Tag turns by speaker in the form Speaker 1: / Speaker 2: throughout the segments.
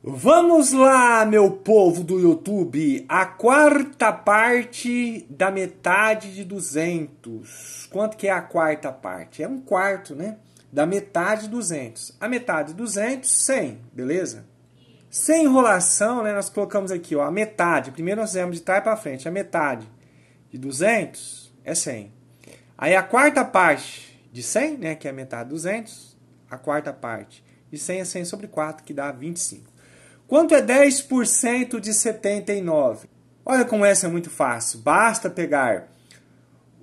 Speaker 1: Vamos lá, meu povo do YouTube, a quarta parte da metade de 200. Quanto que é a quarta parte? É um quarto, né? Da metade de 200. A metade de 200, 100, beleza? Sem enrolação, né? Nós colocamos aqui, ó, a metade. Primeiro nós fizemos de trás para frente, a metade de 200 é 100. Aí a quarta parte de 100, né, que é a metade de 200, a quarta parte de 100 é 100 sobre 4, que dá 25. Quanto é 10% de 79? Olha como essa é muito fácil. Basta pegar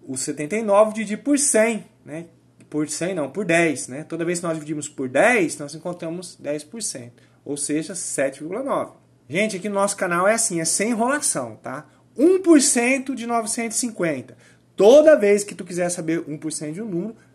Speaker 1: o 79 e dividir por 100, né? Por 100 não, por 10, né? Toda vez que nós dividimos por 10, nós encontramos 10%, ou seja, 7,9. Gente, aqui no nosso canal é assim, é sem enrolação, tá? 1% de 950. Toda vez que tu quiser saber 1% de um número,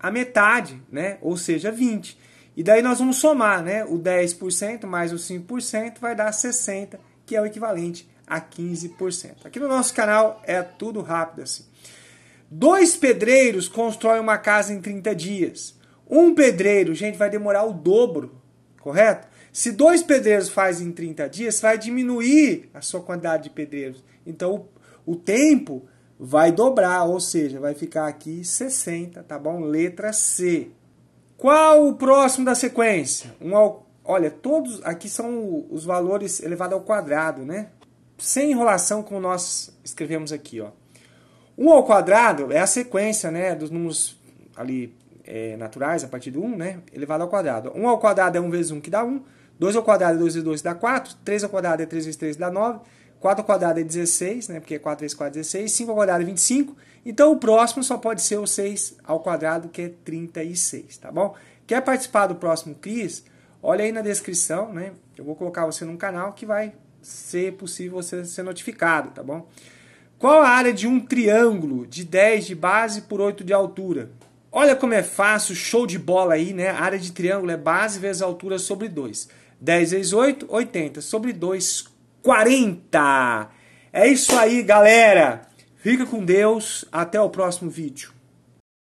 Speaker 1: a metade, né? ou seja, 20. E daí nós vamos somar né? o 10% mais o 5% vai dar 60%, que é o equivalente a 15%. Aqui no nosso canal é tudo rápido assim. Dois pedreiros constroem uma casa em 30 dias. Um pedreiro, gente, vai demorar o dobro, correto? Se dois pedreiros fazem em 30 dias, vai diminuir a sua quantidade de pedreiros. Então, o, o tempo vai dobrar, ou seja, vai ficar aqui 60, tá bom? Letra C. Qual o próximo da sequência? Um olha, todos aqui são os valores elevados ao quadrado, né? Sem enrolação como nós escrevemos aqui, ó. 1 um ao quadrado é a sequência, né, dos números ali é, naturais a partir do 1, né, elevado ao quadrado. 1 um ao quadrado é 1 vezes 1 que dá 1, 2 ao quadrado é 2 vezes 2 dá 4, 3 ao quadrado é 3 vezes 3 dá 9, 4 ao quadrado é 16, né? Porque 4 vezes 4 é 16. 5 ao quadrado é 25. Então o próximo só pode ser o 6 ao quadrado, que é 36, tá bom? Quer participar do próximo quiz? Olha aí na descrição, né? Eu vou colocar você num canal que vai ser possível você ser notificado, tá bom? Qual a área de um triângulo de 10 de base por 8 de altura? Olha como é fácil, show de bola aí, né? A área de triângulo é base vezes altura sobre 2. 10 vezes 8, 80. Sobre 2, 4. 40. É isso aí, galera. Fica com Deus. Até o próximo vídeo.